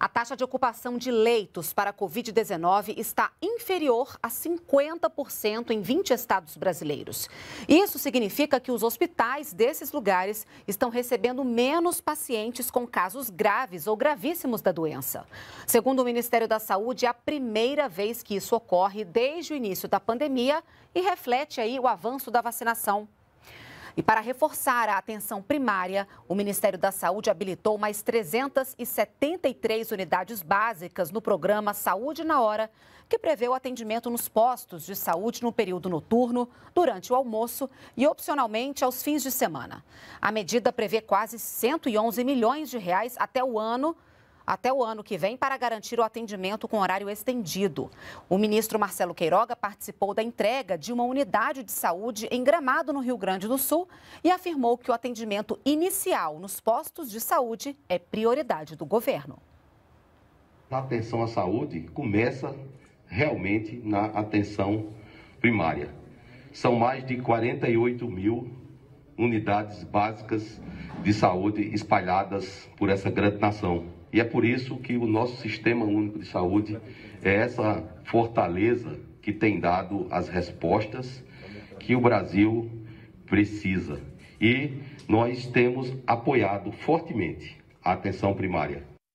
A taxa de ocupação de leitos para a Covid-19 está inferior a 50% em 20 estados brasileiros. Isso significa que os hospitais desses lugares estão recebendo menos pacientes com casos graves ou gravíssimos da doença. Segundo o Ministério da Saúde, é a primeira vez que isso ocorre desde o início da pandemia e reflete aí o avanço da vacinação. E para reforçar a atenção primária, o Ministério da Saúde habilitou mais 373 unidades básicas no programa Saúde na Hora, que prevê o atendimento nos postos de saúde no período noturno, durante o almoço e opcionalmente aos fins de semana. A medida prevê quase 111 milhões de reais até o ano até o ano que vem para garantir o atendimento com horário estendido. O ministro Marcelo Queiroga participou da entrega de uma unidade de saúde em Gramado, no Rio Grande do Sul, e afirmou que o atendimento inicial nos postos de saúde é prioridade do governo. A atenção à saúde começa realmente na atenção primária. São mais de 48 mil unidades básicas de saúde espalhadas por essa grande nação. E é por isso que o nosso Sistema Único de Saúde é essa fortaleza que tem dado as respostas que o Brasil precisa. E nós temos apoiado fortemente a atenção primária.